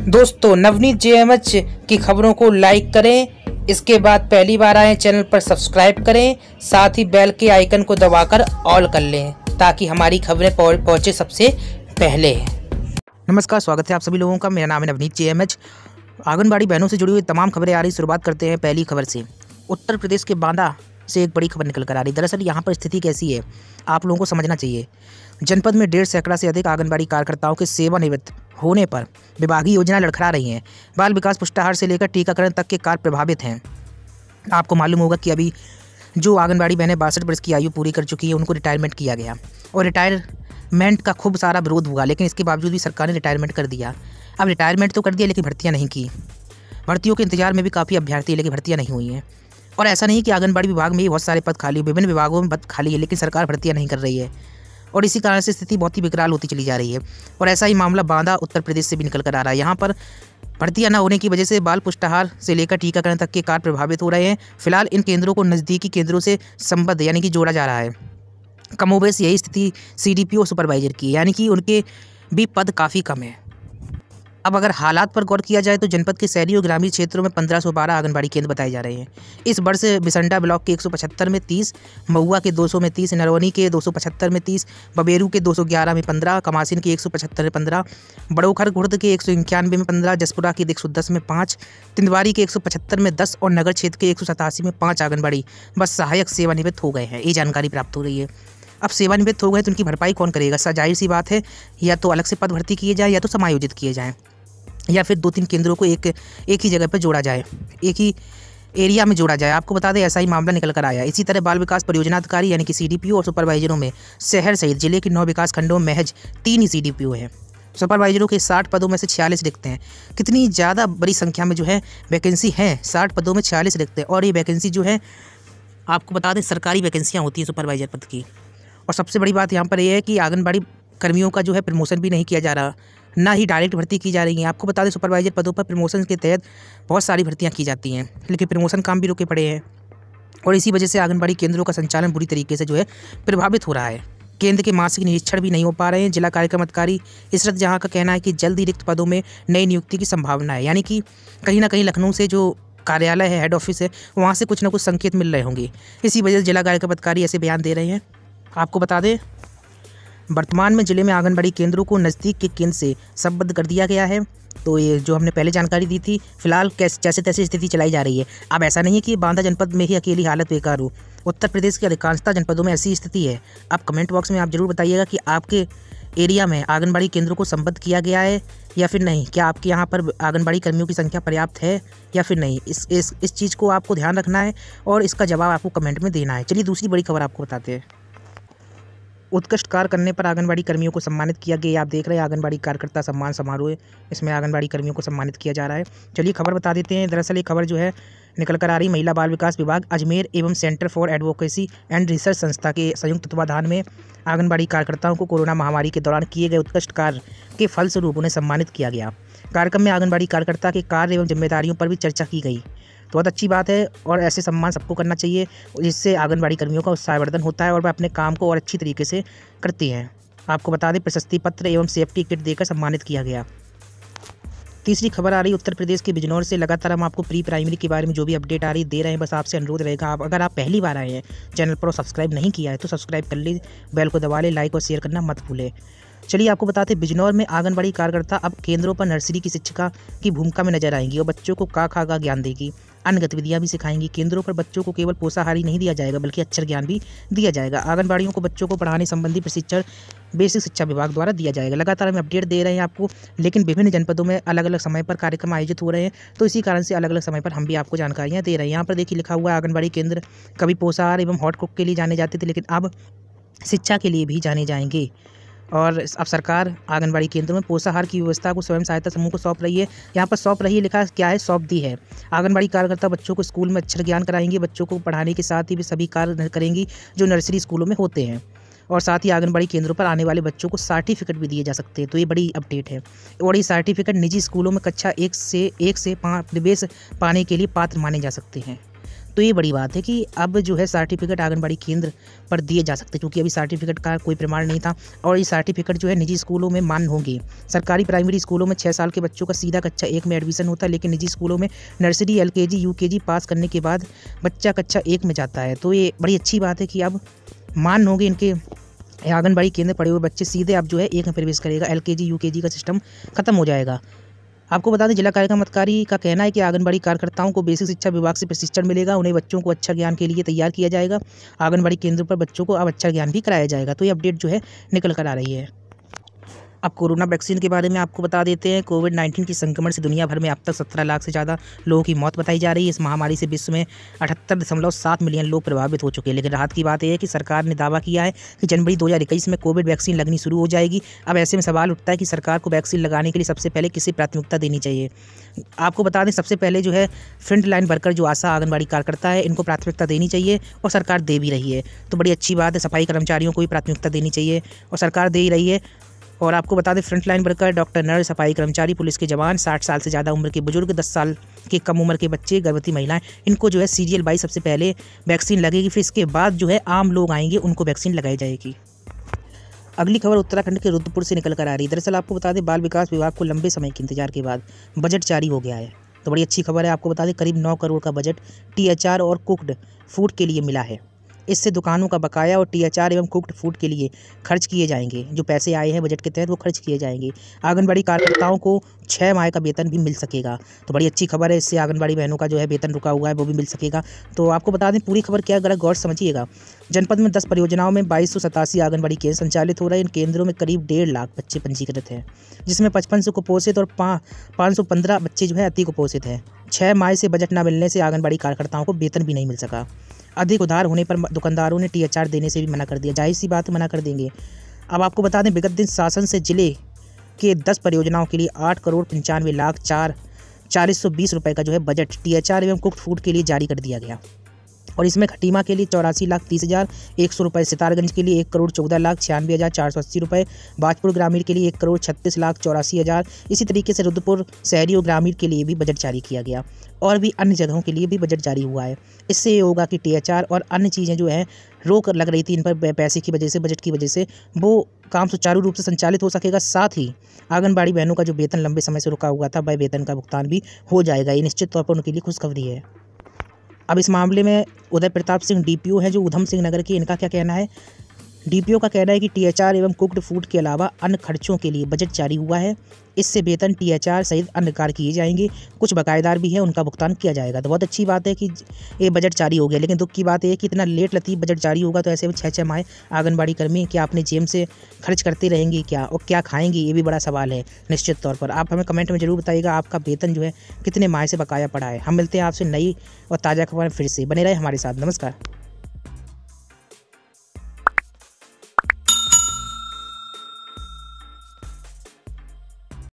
दोस्तों नवनीत जे की खबरों को लाइक करें इसके बाद पहली बार आए चैनल पर सब्सक्राइब करें साथ ही बेल के आइकन को दबाकर ऑल कर लें ताकि हमारी खबरें पहुंचे सबसे पहले नमस्कार स्वागत है आप सभी लोगों का मेरा नाम है नवनीत जे आंगनबाड़ी बहनों से जुड़ी हुई तमाम खबरें आ रही शुरुआत करते हैं पहली खबर से उत्तर प्रदेश के बांदा से एक बड़ी खबर निकल कर आ रही दरअसल यहाँ पर स्थिति कैसी है आप लोगों को समझना चाहिए जनपद में डेढ़ सैकड़ा से अधिक आंगनबाड़ी कार्यकर्ताओं के सेवानिवृत्त होने पर विभागीय योजना लड़खड़ा रही हैं बाल विकास पुष्टाहार से लेकर टीकाकरण तक के कार्य प्रभावित हैं आपको मालूम होगा कि अभी जो आंगनबाड़ी बहनें बासठ वर्ष की आयु पूरी कर चुकी है उनको रिटायरमेंट किया गया और रिटायरमेंट का खूब सारा विरोध हुआ लेकिन इसके बावजूद भी सरकार ने रिटायरमेंट कर दिया अब रिटायरमेंट तो कर दिया लेकिन भर्तियां नहीं की भर्तियों के इंतजार में भी काफ़ी अभ्यर्थी लेकिन भर्तियां नहीं हुई हैं और ऐसा नहीं कि आंगनबाड़ी विभाग में ही बहुत सारे पद खाली विभिन्न विभागों में पद खाली है लेकिन सरकार भर्तियाँ नहीं कर रही है और इसी कारण से स्थिति बहुत ही विकराल होती चली जा रही है और ऐसा ही मामला बांदा उत्तर प्रदेश से भी निकल कर आ रहा है यहाँ पर भर्तियाँ न होने की वजह से बाल पुष्टाहार से लेकर टीकाकरण तक के कार्य प्रभावित हो रहे हैं फिलहाल इन केंद्रों को नज़दीकी केंद्रों से संबद्ध यानी कि जोड़ा जा रहा है कमोबेश यही स्थिति C D P O supervisor की यानी कि उनके भी पद काफ़ी कम है अब अगर हालात पर गौर किया जाए तो जनपद के शहरी और ग्रामीण क्षेत्रों में पंद्रह सौ बारह आंगनबाड़ी केंद्र बताए जा रहे हैं इस वर्ष बिसंडा ब्लॉक के एक सौ पचहत्तर में तीस महुआ के दो सौ में तीस नरवनी के दो सौ पचहत्तर में तीस बबेरू के दो सौ ग्यारह में पंद्रह कमासिन के एक सौ पचहत्तर में पंद्रह बड़ोखर घुर्द के एक सौ इक्यानवे में पंद्रह जसपुरा के एक सौ दस में पाँच तिंदवारी के एक सौ पचहत्तर में दस और नगर क्षेत्र के एक सौ सतासी में पाँच आंगनबाड़ी बस सहायक सेवानिवृत्त हो गए हैं ये जानकारी प्राप्त हो रही है अब सेवानिवृत्त हो गए तो उनकी भरपाई कौन करेगा सर जाहिर सी बात है या तो अलग से पद भर्ती किए जाए या तो समायोजित किए जाएँ या फिर दो तीन केंद्रों को एक एक ही जगह पर जोड़ा जाए एक ही एरिया में जोड़ा जाए आपको बता दें ऐसा ही मामला निकल कर आया इसी तरह बाल विकास परियोजना अधिकारी यानी कि सीडीपीओ और सुपरवाइजरों में शहर सहित जिले के नौ विकास खंडों में महज तीन ही सीडीपीओ हैं सुपरवाइजरों के साठ पदों में से छियालीस रिक्त हैं कितनी ज़्यादा बड़ी संख्या में जो है वैकेंसी हैं साठ पदों में छियालीस रिक्त हैं और ये वैकेंसी जो है आपको बता दें सरकारी वैकेंसियाँ होती हैं सुपरवाइजर पद की और सबसे बड़ी बात यहाँ पर यह है कि आंगनबाड़ी कर्मियों का जो है प्रमोशन भी नहीं किया जा रहा ना ही डायरेक्ट भर्ती की जा रही है आपको बता दें सुपरवाइजर पदों पर प्रमोशन के तहत बहुत सारी भर्तियाँ की जाती हैं लेकिन प्रमोशन काम भी रुके पड़े हैं और इसी वजह से आंगनबाड़ी केंद्रों का संचालन बुरी तरीके से जो है प्रभावित हो रहा है केंद्र के मासिक निरीक्षण भी नहीं हो पा रहे हैं जिला कार्यक्रम अधिकारी इसरत जहाँ का कहना है कि जल्द ही रिक्त पदों में नई नियुक्ति की संभावना है यानी कि कहीं ना कहीं लखनऊ से जो कार्यालय है हेड ऑफिस है वहाँ से कुछ ना कुछ संकेत मिल रहे होंगे इसी वजह से जिला कार्यक्रम अधिकारी ऐसे बयान दे रहे हैं आपको बता दें वर्तमान में ज़िले में आंगनबाड़ी केंद्रों को नज़दीक के केंद्र से संबद्ध कर दिया गया है तो ये जो हमने पहले जानकारी दी थी फिलहाल कैसे जैसे तैसे स्थिति चलाई जा रही है अब ऐसा नहीं है कि बांदा जनपद में ही अकेली हालत बेकार हो उत्तर प्रदेश के अधिकांशता जनपदों में ऐसी स्थिति है आप कमेंट बॉक्स में आप ज़रूर बताइएगा कि आपके एरिया में आंगनबाड़ी केंद्रों को संबद्ध किया गया है या फिर नहीं क्या आपके यहाँ पर आंगनबाड़ी कर्मियों की संख्या पर्याप्त है या फिर नहीं इस इस इस चीज़ को आपको ध्यान रखना है और इसका जवाब आपको कमेंट में देना है चलिए दूसरी बड़ी खबर आपको बताते हैं उत्कृष्ट कार्य करने पर आंगनबाड़ी कर्मियों को सम्मानित किया गया आप देख रहे हैं आंगनबाड़ी कार्यकर्ता सम्मान समारोह इसमें आंगनबाड़ी कर्मियों को सम्मानित किया जा रहा है चलिए खबर बता देते हैं दरअसल ये खबर जो है निकल कर आ रही महिला बाल विकास विभाग अजमेर एवं centre for advocacy and research संस्था के संयुक्त तत्वाधान में आंगनबाड़ी कार्यकर्ताओं को कोरोना महामारी के दौरान किए गए उत्कृष्ट कार्य के फलस्वरूप उन्हें सम्मानित किया गया कार्यक्रम में आंगनबाड़ी कार्यकर्ता के कार्य एवं जिम्मेदारियों पर भी चर्चा की गई तो बहुत अच्छी बात है और ऐसे सम्मान सबको करना चाहिए जिससे आंगनबाड़ी कर्मियों का उत्साहवर्धन होता है और वह अपने काम को और अच्छी तरीके से करती हैं आपको बता दें प्रशस्ति पत्र एवं सेफ्टी किट देकर सम्मानित किया गया तीसरी खबर आ रही उत्तर प्रदेश के बिजनौर से लगातार हम आपको प्री प्राइमरी के बारे में जो भी अपडेट आ रही दे रहे हैं बस आपसे अनुरोध रहेगा आप अगर आप पहली बार आए हैं चैनल पर सब्सक्राइब नहीं किया है तो सब्सक्राइब कर लें बेल को दबा लें लाइक और शेयर करना मत भूलें चलिए आपको बताते बिजनौर में आंगनबाड़ी कार्यकर्ता अब केंद्रों पर नर्सरी की शिक्षिका की भूमिका में नजर आएंगी और बच्चों को का खा का ज्ञान देगी अन्य गतिविधियाँ भी सिखाएंगी केंद्रों पर बच्चों को केवल पोषाहारी नहीं दिया जाएगा बल्कि अक्षर ज्ञान भी दिया जाएगा आंगनबाड़ियों को बच्चों को पढ़ाने संबंधी प्रशिक्षण बेसिक शिक्षा विभाग द्वारा दिया जाएगा लगातार हम अपडेट दे रहे हैं आपको लेकिन विभिन्न जनपदों में अलग अलग समय पर कार्यक्रम आयोजित हो रहे हैं तो इसी कारण से अलग अलग समय पर हम भी आपको जानकारियाँ दे रहे हैं यहाँ पर देखिए लिखा हुआ आंगनबाड़ी केंद्र कभी पोषाहार एवं हॉट कुक के लिए जाने जाते थे लेकिन अब शिक्षा के लिए भी जाने जाएंगे और अब सरकार आंगनबाड़ी केंद्रों में पोषाहार की व्यवस्था को स्वयं सहायता समूह को सौंप रही है यहाँ पर सौंप रही है लिखा क्या है सौंप दी है आंगनबाड़ी कार्यकर्ता बच्चों को स्कूल में अक्षर ज्ञान कराएंगे बच्चों को पढ़ाने के साथ ही भी सभी कार्य करेंगी जो नर्सरी स्कूलों में होते हैं और साथ ही आंगनबाड़ी केंद्रों पर आने वाले बच्चों को सर्टिफिकेट भी दिए जा सकते हैं तो ये बड़ी अपडेट है और ये सर्टिफिकेट निजी स्कूलों में कक्षा एक से एक से पाँच निवेश पाने के लिए पात्र माने जा सकते हैं तो ये बड़ी बात है कि अब जो है सर्टिफिकेट आंगनबाड़ी केंद्र पर दिए जा सकते क्योंकि अभी सर्टिफिकेट का कोई प्रमाण नहीं था और ये सर्टिफिकेट जो है निजी स्कूलों में मान्य होंगे सरकारी प्राइमरी स्कूलों में छः साल के बच्चों का सीधा कक्षा एक में एडमिशन होता है लेकिन निजी स्कूलों में नर्सरी एल के पास करने के बाद बच्चा कक्षा एक में जाता है तो ये बड़ी अच्छी बात है कि अब मान होंगे इनके आंगनबाड़ी केंद्र पड़े हुए बच्चे सीधे अब जो है एक में प्रवेश करेगा एल के जी यू के जी का सिस्टम खत्म हो जाएगा आपको बता दें जिला कार्यक्रम अधिकारी का कहना है कि आंगनबाड़ी कार्यकर्ताओं को बेसिक शिक्षा विभाग से प्रशिक्षण मिलेगा उन्हें बच्चों को अच्छा ज्ञान के लिए तैयार किया जाएगा आंगनबाड़ी केंद्रों पर बच्चों को अब अच्छा ज्ञान भी कराया जाएगा तो ये अपडेट जो है निकल कर आ रही है अब कोरोना वैक्सीन के बारे में आपको बता देते हैं कोविड नाइन्टीन के संक्रमण से दुनिया भर में अब तक सत्रह लाख से ज़्यादा लोगों की मौत बताई जा रही है इस महामारी से विश्व में अठहत्तर दशमलव सात मिलियन लोग प्रभावित हो चुके हैं लेकिन राहत की बात यह है कि सरकार ने दावा किया है कि जनवरी दो में कोविड वैक्सीन लगनी शुरू हो जाएगी अब ऐसे में सवाल उठता है कि सरकार को वैक्सीन लगाने के लिए सबसे पहले किसे प्राथमिकता देनी चाहिए आपको बता दें सबसे पहले जो है फ्रंट लाइन वर्कर जो आशा आंगनबाड़ी कार्यकर्ता है इनको प्राथमिकता देनी चाहिए और सरकार दे भी रही है तो बड़ी अच्छी बात है सफाई कर्मचारियों को भी प्राथमिकता देनी चाहिए और सरकार दे ही रही है और आपको बता दें front line worker doctor nurse सफाई कर्मचारी पुलिस के जवान साठ साल से ज़्यादा उम्र के बुजुर्ग दस साल के कम उम्र के बच्चे गर्भवती महिलाएं इनको जो है सीरियल बाई सबसे पहले वैक्सीन लगेगी फिर इसके बाद जो है आम लोग आएंगे उनको वैक्सीन लगाई जाएगी अगली खबर उत्तराखंड के रुद्रपुर से निकल कर आ रही है दरअसल आपको बता दें बाल विकास विभाग को लंबे समय के इंतजार के बाद बजट जारी हो गया है तो बड़ी अच्छी खबर है आपको बता दें करीब नौ करोड़ का बजट टी और कुकड फूड के लिए मिला है इससे दुकानों का बकाया और टी एवं कुक्ड फूड के लिए खर्च किए जाएंगे जो पैसे आए हैं बजट के तहत वो खर्च किए जाएंगे आंगनबाड़ी कार्यकर्ताओं को छः माह का वेतन भी मिल सकेगा तो बड़ी अच्छी खबर है इससे आंगनबाड़ी बहनों का जो है वेतन रुका हुआ है वो भी मिल सकेगा तो आपको बता दें पूरी खबर क्या अगर गौर समझिएगा जनपद में दस परियोजनाओं में बाईस आंगनबाड़ी केंद्र संचालित हो रहे हैं इन केंद्रों में करीब डेढ़ लाख बच्चे पंजीकृत हैं जिसमें पचपन सौ कुपोषित और पाँच सौ पंद्रह बच्चे जो है अति कुपोषित हैं छः माह से बजट न मिलने से आंगनबाड़ी कार्यकर्ताओं को वेतन भी नहीं मिल सका अधिक उधार होने पर दुकानदारों ने टी देने से भी मना कर दिया जाहिर सी बात मना कर देंगे अब आपको बता दें विगत दिन शासन से जिले के दस परियोजनाओं के लिए आठ करोड़ पंचानवे लाख चार चालीस सौ बीस रुपये का जो है बजट आर एवं कुक फूड के लिए जारी कर दिया गया और इसमें खटीमा के लिए चौरासी लाख तीस हज़ार एक सौ रुपये सितारगंज के लिए एक करोड़ चौदह लाख छियानवे हज़ार चार सौ अस्सी रुपये बाजपुर ग्रामीण के लिए एक करोड़ छत्तीस लाख चौरासी हज़ार इसी तरीके से रुद्रपुर शहरी और ग्रामीण के लिए भी बजट जारी किया गया और भी अन्य जगहों के लिए भी बजट जारी हुआ है इससे ये होगा कि टी और अन्य चीज़ें जो हैं रोक लग रही थी इन पर पैसे की वजह से बजट की वजह से वो काम सुचारू रूप से संचालित हो सकेगा साथ ही आंगनबाड़ी बहनों का जो वेतन लंबे समय से रुका हुआ था वह वेतन का भुगतान भी हो जाएगा ये निश्चित तौर पर उनके लिए खुशखबरी है अब इस मामले में उदय प्रताप सिंह डीपीओ है जो उधम सिंह नगर की इनका क्या कहना है डीपीओ का कहना है कि टीएचआर एवं कुक्ड फूड के अलावा अन्य खर्चों के लिए बजट जारी हुआ है इससे वेतन टीएचआर सहित अन्य कार्य किए जाएंगे कुछ बकायेदार भी हैं उनका भुगतान किया जाएगा तो बहुत अच्छी बात है कि ये बजट जारी हो गया लेकिन दुख की बात है कि इतना लेट लती बजट जारी होगा तो ऐसे में छः छः माह आंगनबाड़ी कर्मी क्या अपने जेम से खर्च करते रहेंगे क्या और क्या खाएंगे ये भी बड़ा सवाल है निश्चित तौर पर आप हमें कमेंट में ज़रूर बताइएगा आपका वेतन जो है कितने माह से बकाया पड़ा है हम मिलते हैं आपसे नई और ताज़ा खबर फिर से बने रहे हमारे साथ नमस्कार